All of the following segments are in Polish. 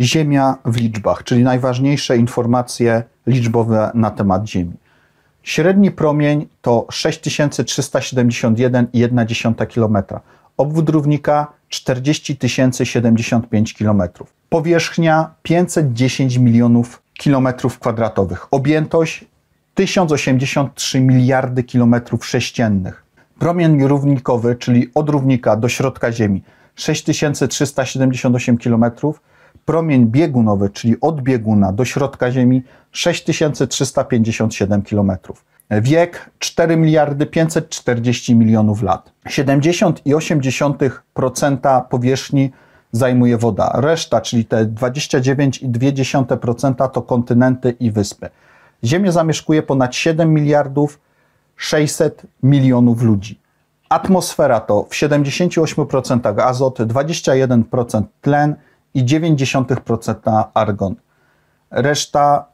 Ziemia w liczbach, czyli najważniejsze informacje liczbowe na temat Ziemi. Średni promień to 6371,1 km. Obwód równika 40 075 km. Powierzchnia 510 milionów kilometrów kwadratowych. Objętość 1083 miliardy kilometrów sześciennych. Promień równikowy, czyli od równika do środka Ziemi 6378 kilometrów promień biegunowy, czyli od bieguna do środka Ziemi 6357 km. Wiek 4 miliardy 540 milionów lat. 70,8% powierzchni zajmuje woda. Reszta, czyli te 29,2% to kontynenty i wyspy. Ziemię zamieszkuje ponad 7 miliardów 600 milionów ludzi. Atmosfera to w 78% azot, 21% tlen, i 0,9% argon. Reszta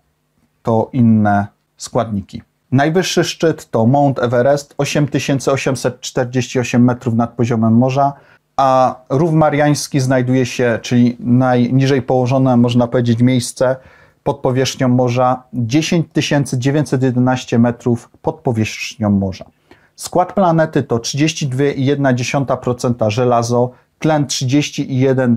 to inne składniki. Najwyższy szczyt to Mount Everest, 8848 metrów nad poziomem morza, a Rów Mariański znajduje się, czyli najniżej położone, można powiedzieć, miejsce pod powierzchnią morza, 10911 metrów pod powierzchnią morza. Skład planety to 32,1% żelazo, tlen 31,1%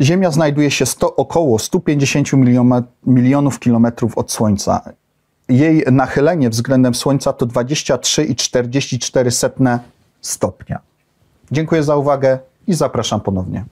Ziemia znajduje się 100, około 150 milion, milionów kilometrów od Słońca. Jej nachylenie względem Słońca to 23,44 stopnia. Dziękuję za uwagę i zapraszam ponownie.